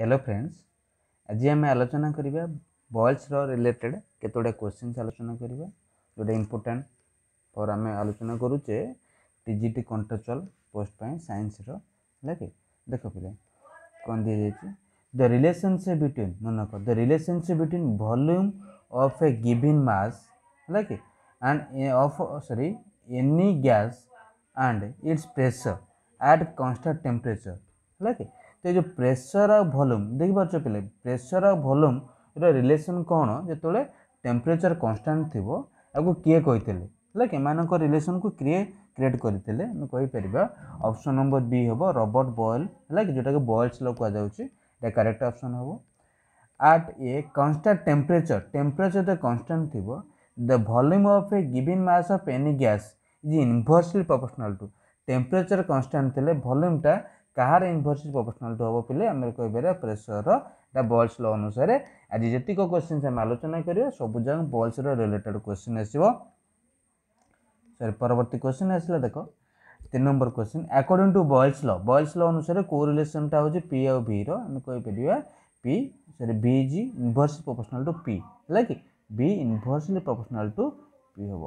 hello friends ଆଜି ଆମେ ଆଲୋଚନା କରିବା ବଏଲ୍ସର ରିଲେଟେଡ଼ କେତେ ଗୁଡ଼ିଏ କ୍ୱେଶ୍ଚିନ୍ସ ଆଲୋଚନା କରିବା ଯେଉଁଟା ଇମ୍ପୋର୍ଟାଣ୍ଟ ଫର୍ ଆମେ ଆଲୋଚନା କରୁଛେ T G T contractual post ପାଇଁ ସାଇନ୍ସର ହେଲା କି ଦେଖ ପିଲା କ'ଣ ଦିଆଯାଇଛି ଦ ରିଲେସନସିପ୍ ବିଟୱିନ୍ ମନେ ରଖ the relationship between volume of a given mass ହେଲା କି and of sorry any gas and its pressure at constant temperature ହେଲା କି তো ଏ ଯେଉଁ ପ୍ରେସର୍ ଆଉ ଭଲ୍ୟୁମ୍ ଦେଖିପାରୁଛ ପିଲେ ପ୍ରେସର୍ ଆଉ ଭଲ୍ୟୁମ୍ର ରିଲେସନ୍ କ'ଣ ଯେତେବେଳେ ଟେମ୍ପରେଚର୍ କନଷ୍ଟାଣ୍ଟ ଥିବ ଆକୁ କିଏ କହିଥିଲେ ହେଲେ ଏମାନଙ୍କ ରିଲେସନ୍କୁ କିଏ କ୍ରିଏଟ୍ କରିଥିଲେ ଆମେ କହିପାରିବା ଅପସନ୍ ନମ୍ବର ବି ହେବ ରବର୍ଟ ବଏଲ୍ ହେଲା କି ଯେଉଁଟାକି ବଏଲ୍ସ ଲ କୁହାଯାଉଛି ଏଇଟା କରେକ୍ଟ ଅପସନ୍ ହେବ at a constant temperature temperature ତ କନଷ୍ଟାଣ୍ଟ ଥିବ the volume of a given mass of any gas is inversely proportional to temperature constant ଥିଲେ ଭଲ୍ୟୁମ୍ଟା କାହାର ୟୁନିଭର୍ସିଟି ପ୍ରଫେସନାଲ୍ଟି ହେବ ପିଲେ ଆମେ କହିପାରିବା ପ୍ରେସର ବା ବଲ୍ସ ଲ ଅନୁସାରେ ଆଜି ଯେତିକ କ୍ୱେଶ୍ଚିନ୍ ଆମେ ଆଲୋଚନା କରିବା ସବୁଯାକ ବଲ୍ସର ରିଲେଟେଡ୍ କ୍ୱେଶ୍ଚିନ୍ ଆସିବ ସରି ପରବର୍ତ୍ତୀ କ୍ୱେଶ୍ଚିନ୍ ଆସିଲା ଦେଖ ତିନି number question according to Boyle's law Boyle's law ଅନୁସାରେ କେଉଁ ରିଲେସନ୍ଟା ହେଉଛି ପି ଆଉ ଭିର ଆମେ କହିପାରିବା ପି ସରି ଭି ଜି ଇନଭର୍ସଲି ପ୍ରଫେସନାଲ୍ ଟୁ ପି ହେଲା କି V inversely proportional to P ହେବ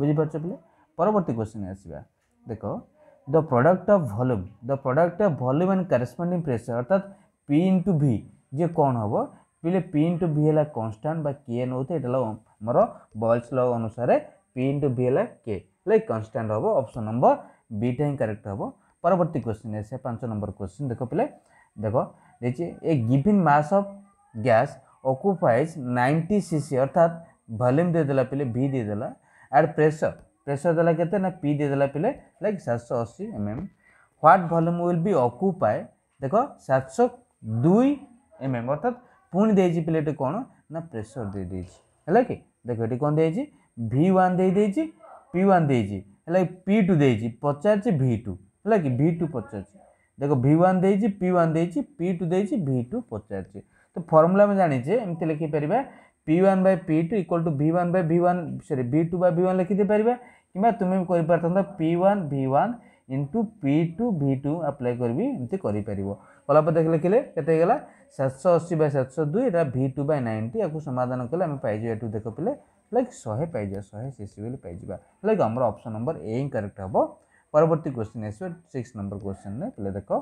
ବୁଝିପାରୁଛ ପିଲେ ପରବର୍ତ୍ତୀ କ୍ୱେଶ୍ଚିନ୍ ଆସିବା ଦେଖ the product of volume the product of volume and corresponding pressure अर्थात पी इंटू भि जे कौन हम पहले पी इंटू भि है कन्स्टाट बाए किए नौ थे यहाँ बल्स ल अनुसार पी इंटू भि है के लाइक कन्स्टाट हम ऑप्शन नंबर बीटा ही करेक्ट हम परवर्ती क्वेश्चन ऐसे पांच नंबर क्वेश्चन देख पे देख देखिए a given mass of gas ninety C C अर्थात भल्यूम देदेला देला भि देदेला दे देला एट प्रेशर ପ୍ରେସର୍ ଦେଲା କେତେ ନା ପି ଦେଇଦେଲା ପିଲେ ଲାଇକ୍ ସାତଶହ ଅଶୀ M M what volume will be occupy ଦେଖ ସାତଶହ ଦୁଇ ଏମ୍ ଏମ୍ ଅର୍ଥାତ୍ ପୁଣି ଦେଇଛି ପିଲେ ଏଠି କ'ଣ ନା ପ୍ରେସର୍ ଦେଇଦେଇଛି ହେଲା କି ଦେଖ ଏଠି କ'ଣ ଦେଇଛି ଭି ୱାନ୍ ଦେଇଦେଇଛି ପି ୱାନ୍ ଦେଇଛି ହେଲା କି ପି ଟୁ ଦେଇଛି ପଚାରିଛି ଭି ଟୁ ହେଲା କି ଭି ଟୁ ପଚାରିଛି ଦେଖ ଭି ୱାନ୍ ଦେଇଛି ପି ୱାନ୍ ଦେଇଛି ପି ଟୁ ଦେଇଛି ଭି ଟୁ ପଚାରିଛି ତ ଫର୍ମୁଲା ଆମେ ଜାଣିଛେ ଏମିତି ଲେଖିପାରିବା P one by P two equal to V one by V one sorry V two by V one ଲେଖିଦେଇପାରିବା कि तुम्हें भी करता P one V one into P two V two apply कर भी एमती करपर कला देख लिखे केतला सात सौ अशी बै सात सौ दुई यहाँ टू बै नाइंटी या समाधान कले आम पाइबा यू देख पे लाइक शहे पाइज शहे सी सी बोली पाइबा लाइक आम अप्सन नंबर ए ही कैरेक्ट हे परवर्त क्वेश्चन आसो सिक्स नंबर क्वेश्चन में पहले देख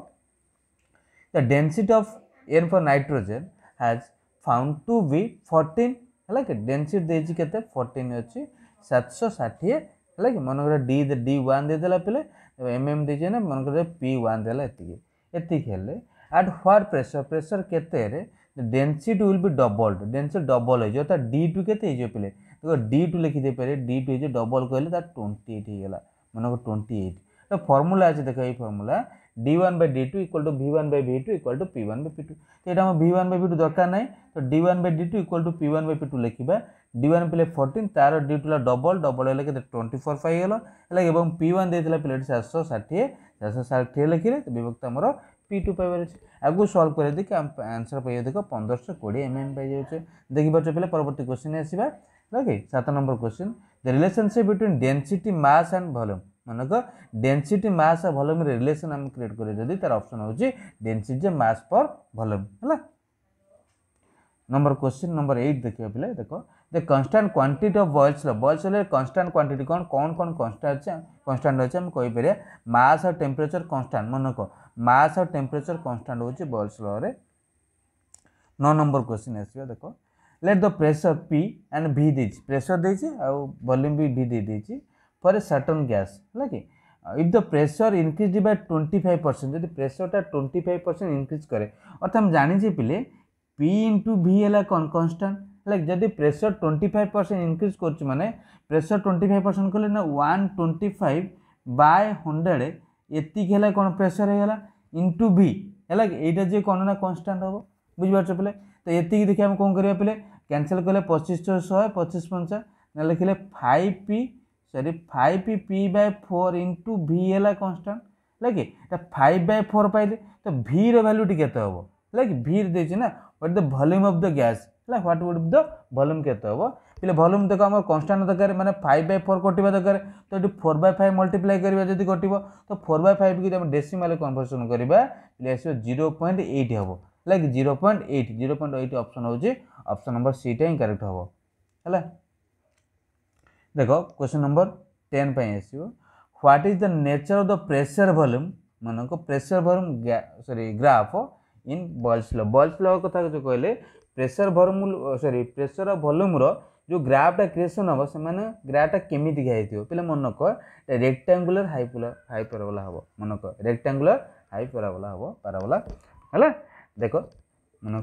द डेनसीटी अफ एन फर nitrogen has found to be fourteen है डेनसीट देते फोर्टीन अच्छी सात सौ षाठी ହେଲା କି ମନେକର ଡି ଡି ୱାନ୍ ଦେଇଦେଲା ପିଲେ ଏମ୍ ଏମ୍ ଦେଇଛେ ନା ମନେକର ପି ୱାନ୍ ଦେଲା ଏତିକି ଏତିକି ହେଲେ ଆଟ୍ ହ୍ୱାଟ୍ ପ୍ରେସର୍ ପ୍ରେସର୍ କେତେରେ density will be doubled density double ହେଇଯିବ ତା ଡି ଟୁ କେତେ ହେଇଯିବ ପିଲେ ଦେଖ ଡି ଟୁ ଲେଖିଦେଇପାରିବେ ଡି ଟୁ ହେଇଯିବ ଡବଲ୍ କହିଲେ ତା ଟ୍ୱେଣ୍ଟି ଏଇଟ୍ ହେଇଗଲା ମନେକର ଟ୍ୱେଣ୍ଟି ଏଇଟ୍ ତ ଫର୍ମୁଲା ଅଛି ଦେଖ ଏଇ formula d1 by d2 equal to v1 by v2 equal to p1 by p2 তো এটা আমার v1 বাই v2 দরকার নাই তো d1 by d2 equal to p1 by p2 লিখিবা d1 পিলে 14 তার d2 লা ডবল ডবল হলে কেতে 24 পাই গেল হলে এবং p1 দেইতিলা পিলে 760 760 লিখিলে তো বিভক্ত আমার p2 পাইবার আছে আগু সলভ করে দেখি আনসার পাই দেখো 1520 mm পাই যাচ্ছে দেখিপারছ পিলে পরবর্তী কোশ্চেন আসিবা okay 7 number question the relationship between density mass and volume मन मनक डेनसीट मस भल्यूम रिलेसन आम क्रिएट करें तार हो डेनसीट मस पर भल्यूम है नंबर क्वेश्चन नंबर एट देखिए पे देख द कन्स्टाट क्वांटीट अफ बयल्स बयल्स कन्स्टाट क्वांटीट कौन कौन कौन कन्स्टाट अच्छे आम कही पारे मस और टेम्परेचर कन्स्टाट मनक मस और टेम्परेचर कन्स्टाट हो बयल्स लगे नौ नंबर क्वेश्चन आस let the pressure P and V the pressure देसी आउ भल्यूम भी भि दे फर ए सर्टन गैस है कि if the pressure increase by twenty five percent जब प्रेसरटा ट्वेंटी फाइव परसेंट इनक्रिज कै अर्थात जाने पीले पी इंटु भि है कौन कन्स्टाट है जब pressure twenty five percent increase कर प्रेसर ट्वेंटी फाइव परसेंट कले ना one twenty five by hundred एतिक है कौन प्रेसर होगा इंटु भि है ये कौन ना तो कन्स्टाट हम बुझीपार पे तो ये देखिए कौन करें पे कैनसल कले पचिश पचिश पंचा ना लिखे five P sorry five P by four into V है कन्स्टाट कि फाइव बै फोर पाइले तो भि रैल्यूटी के लगे भि देना what the volume of the gas है ह्वाट वुड द भल्यूम के पे भल्यूम तक आम कन्स्टाट दरकार मैंने फाइव बै फोर कटा दरकार तो ये फोर बै फाइव मल्टीप्लाए करवा जब कटो तो फोर बै फाइव की आम डेसीमाल कनभरसन करवा आस जीरो पॉइंट एट हे like zero point eight zero point eight option option number सीटा ही करेक्ट हम है देख क्वेश्चन नंबर टेन आसो what is the nature of the pressure volume मान pressure volume sorry graph in Boyle's law Boyle's law कथ जो pressure volume sorry pressure volume जो ग्राफ्टा क्रिएसन हम से ग्राफ्टा केमी घाई पे मन कह रेक्टांगुलर हाइपोला हाइपराबोला हम मन कह रेक्टांगुलर हाइपराबोला हम पाराबोला है देख मन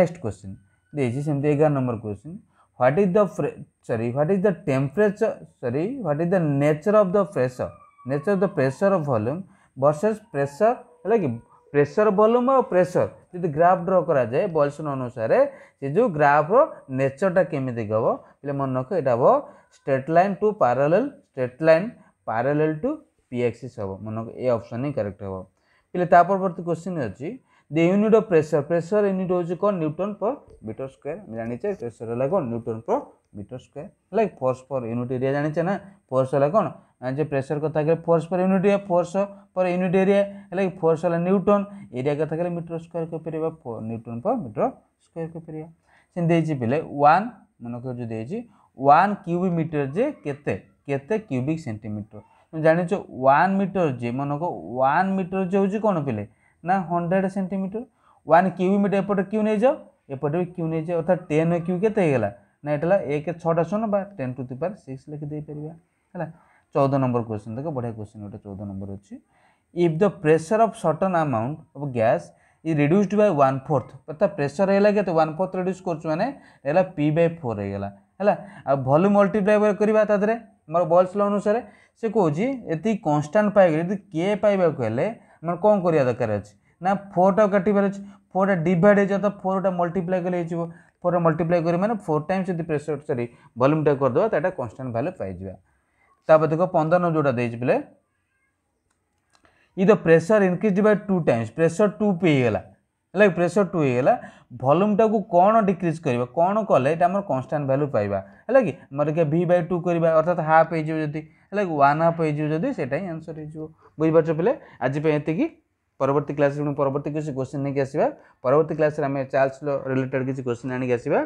नेक्स्ट क्वेश्चन देखिए सेमती एगार नंबर question what is the sorry what is the temperature sorry what is the nature of the pressure nature of the pressure of volume versus pressure ହେଲା କି ପ୍ରେସର ଭଲ୍ୟୁମ୍ ଆଉ ପ୍ରେସର ଯଦି ଗ୍ରାଫ୍ ଡ୍ର କରାଯାଏ ବଲ୍ସନ ଅନୁସାରେ ସେ ଯେଉଁ ଗ୍ରାଫ୍ର ନେଚରଟା କେମିତି ହେବ ହେଲେ ମନେ ରଖ ଏଇଟା ହେବ straight line to parallel straight line parallel to P axis ହେବ ମନେ ରଖ ଏ ଅପସନ୍ ହିଁ କରେକ୍ଟ ହେବ ହେଲେ ତା ପରବର୍ତ୍ତୀ କ୍ୱେଶ୍ଚିନ୍ ଅଛି the unit of pressure pressure unit ହଉଛି କ'ଣ ନ୍ୟୁଟନ ପର ମିଟର ସ୍କୋୟାର ଆମେ ଜାଣିଛେ ପ୍ରେସର ହେଲା କ'ଣ ନ୍ୟୁଟନ ପର ମିଟର ସ୍କୋୟାର ହେଲା ଫୋର୍ସ ପର ୟୁନିଟ୍ ଏରିଆ ଜାଣିଛେ ନା ଫୋର୍ସ ହେଲା କ'ଣ ଜାଣିଛେ ପ୍ରେସର କଥା କହିଲେ force per unit area force per unit area ହେଲା କି ଫୋର୍ସ ହେଲା ନ୍ୟୁଟନ ଏରିଆ କଥା କହିଲେ ମିଟର ସ୍କୋୟାର କହିପାରିବା ନ୍ୟୁଟନ ପର ମିଟର ସ୍କୋୟାର କହିପାରିବା ସେମିତି ଦେଇଛି ବେଲେ ୱାନ୍ ମନେକର ଯେଉଁ ଦେଇଛି ୱାନ୍ କ୍ୟୁବିକ୍ ମିଟର ଯେ କେତେ କେତେ କ୍ୟୁବିକ୍ ସେଣ୍ଟିମିଟର ଜାଣିଛ ୱାନ୍ ମିଟର ଯେ ମନେକର ୱାନ୍ ମିଟର ଯେ ହେଉଛି କ'ଣ ପିଲେ না হন্ড্রেড সেটিমিটর ওয়ান কিউমিট এপটে কিউ নিয়ে যাও এপটে বি কিউ নিয়ে যাও অর্থাৎ টেন কিউ কেতে হয়ে গেল না এটা হল এক ছটা শূন্য বা ten to the power six লিখিদেইপারা হ্যাঁ চৌদ নম্বর কোশ্চিন দেখ বঢ়িয়া কোশ্চিন গোটে চৌদ নম্বর অছি if the pressure of certain amount of gas is reduced by one fourth ଅର୍ଥାତ୍ ପ୍ରେସର୍ ହେଇଗଲା କେତେ ୱାନ୍ ଫୋର୍ଥ ରିଡ୍ୟୁସ୍ କରୁଛୁ ମାନେ ହେଲା ପି ବାଇ ଫୋର୍ ହେଇଗଲା ହେଲା ଆଉ ଭଲ୍ୟୁମ୍ ମଲ୍ଟିପ୍ଲାଏ କରିବା ତା ଦେହରେ ଆମର ବଲ୍ସ ଲ ଅନୁସାରେ ସେ କହୁଛି ଏତିକି କନଷ୍ଟାଣ୍ଟ ପାଇଗଲେ ଯଦି କେ ପାଇବାକୁ ହେଲେ ମାନେ କ'ଣ କରିବା ଦରକାର ଅଛି ନା ଫୋର୍ଟା କାଟିବାର ଅଛି ଫୋର୍ଟା ଡିଭାଇଡ଼ ହେଇଯିବ ତ ଫୋର୍ଟା ମଲ୍ଟିପ୍ଲାଏ କଲେ ହେଇଯିବ ଫୋର୍ଟା ମଲ୍ଟିପ୍ଲାଏ କରିବ ମାନେ ଫୋର୍ ଟାଇମ୍ସ ଯଦି ପ୍ରେସର ସରି ଭଲ୍ୟୁମ୍ଟା କରିଦେବା ତାଟା କନଷ୍ଟାଣ୍ଟ ଭ୍ୟାଲ୍ୟୁ ପାଇଯିବା ତାପରେ ଦେଖ ପନ୍ଦର ନମ୍ବର ଯେଉଁଟା ଦେଇଛି ବୋଲେ if the pressure increase by two times pressure two P ହେଇଗଲା ହେଲା ପ୍ରେସର ଟୁ ହେଇଗଲା ଭଲ୍ୟୁମ୍ଟାକୁ କ'ଣ ଡିକ୍ରିଜ୍ କରିବା କ'ଣ କଲେ ଏଇଟା ଆମର କନଷ୍ଟାଣ୍ଟ ଭ୍ୟାଲ୍ୟୁ ପାଇବା ହେଲା କି ଆମର ଟିକେ ଭି ବାଇ ଟୁ କରିବା ଅର୍ଥାତ୍ ହାଫ୍ ହେଇଯିବ ଯଦି ହେଲା କି ୱାନ୍ ହାଫ୍ ହେଇଯିବ ଯଦି ସେଇଟା ହିଁ ଆନ୍ସର୍ ହେଇଯିବ ବୁଝିପାରୁଛ ପିଲେ ଆଜି ପାଇଁ ଏତିକି ପରବର୍ତ୍ତୀ କ୍ଲାସ୍ରେ ପୁଣି ପରବର୍ତ୍ତୀ କିଛି କୋଶ୍ଚିନ୍ ନେଇକି ଆସିବା ପରବର୍ତ୍ତୀ କ୍ଲାସ୍ରେ ଆମେ ଚାର୍ଜର ରିଲେଟେଡ଼୍ କିଛି କୋଶ୍ଚିନ୍ ଆଣିକି ଆସିବା